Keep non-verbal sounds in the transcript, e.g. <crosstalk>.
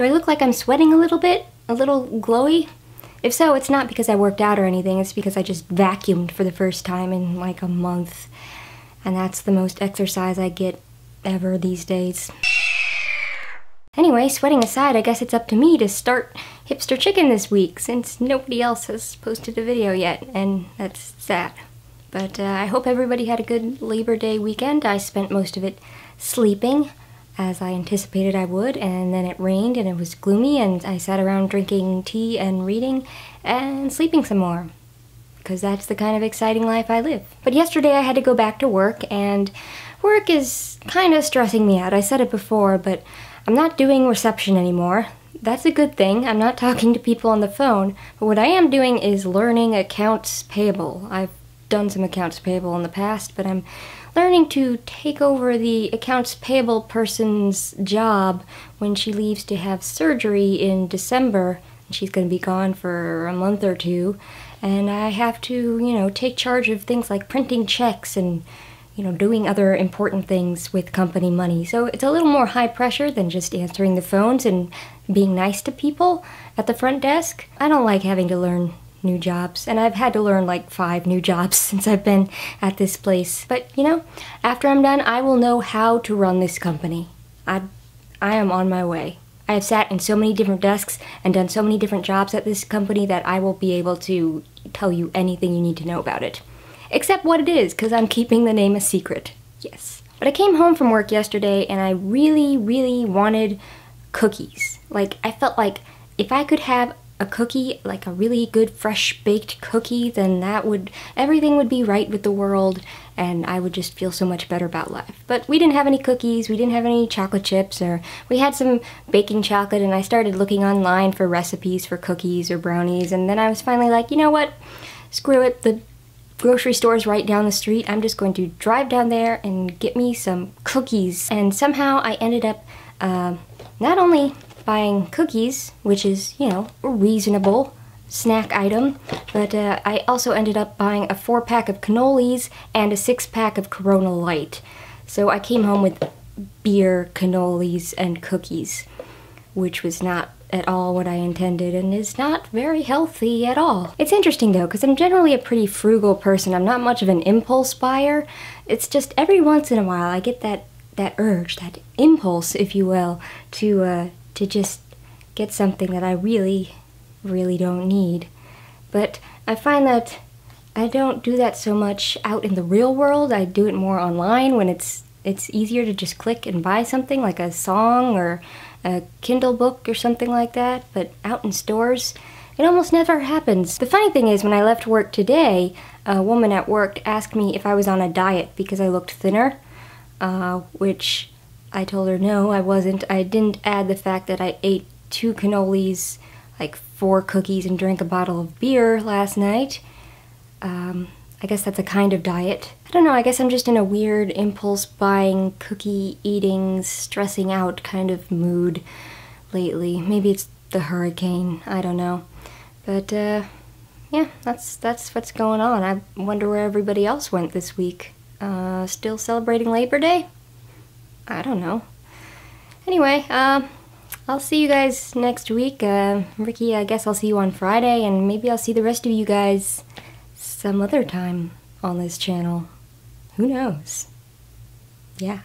Do I look like I'm sweating a little bit? A little glowy? If so, it's not because I worked out or anything, it's because I just vacuumed for the first time in like a month. And that's the most exercise I get ever these days. Anyway, sweating aside, I guess it's up to me to start Hipster Chicken this week since nobody else has posted a video yet, and that's sad. But uh, I hope everybody had a good Labor Day weekend. I spent most of it sleeping as I anticipated I would, and then it rained and it was gloomy, and I sat around drinking tea and reading and sleeping some more. Because that's the kind of exciting life I live. But yesterday I had to go back to work, and work is kind of stressing me out. I said it before, but I'm not doing reception anymore. That's a good thing. I'm not <laughs> talking to people on the phone, but what I am doing is learning accounts payable. I've done some accounts payable in the past, but I'm learning to take over the accounts payable person's job when she leaves to have surgery in December. She's going to be gone for a month or two, and I have to, you know, take charge of things like printing checks and, you know, doing other important things with company money. So it's a little more high pressure than just answering the phones and being nice to people at the front desk. I don't like having to learn new jobs. And I've had to learn like five new jobs <laughs> since I've been at this place. But you know, after I'm done, I will know how to run this company. I, I am on my way. I have sat in so many different desks and done so many different jobs at this company that I will be able to tell you anything you need to know about it. Except what it is, because I'm keeping the name a secret. Yes. But I came home from work yesterday and I really, really wanted cookies. Like, I felt like if I could have a cookie, like a really good fresh baked cookie, then that would, everything would be right with the world and I would just feel so much better about life. But we didn't have any cookies, we didn't have any chocolate chips, or we had some baking chocolate and I started looking online for recipes for cookies or brownies and then I was finally like, you know what, screw it, the grocery store's right down the street, I'm just going to drive down there and get me some cookies. And somehow I ended up uh, not only buying cookies, which is, you know, a reasonable snack item, but uh, I also ended up buying a four pack of cannolis and a six pack of Corona Light. So I came home with beer, cannolis, and cookies, which was not at all what I intended and is not very healthy at all. It's interesting though, because I'm generally a pretty frugal person. I'm not much of an impulse buyer. It's just every once in a while I get that that urge, that impulse, if you will, to uh, to just get something that I really, really don't need. But I find that I don't do that so much out in the real world. I do it more online when it's it's easier to just click and buy something like a song or a Kindle book or something like that, but out in stores, it almost never happens. The funny thing is, when I left work today, a woman at work asked me if I was on a diet because I looked thinner, uh, which I told her no, I wasn't. I didn't add the fact that I ate two cannolis, like four cookies, and drank a bottle of beer last night. Um, I guess that's a kind of diet. I don't know, I guess I'm just in a weird impulse buying, cookie eating, stressing out kind of mood lately. Maybe it's the hurricane, I don't know. But uh, yeah, that's, that's what's going on. I wonder where everybody else went this week. Uh, still celebrating Labor Day? I don't know. Anyway, uh, I'll see you guys next week. Uh, Ricky, I guess I'll see you on Friday, and maybe I'll see the rest of you guys some other time on this channel. Who knows? Yeah.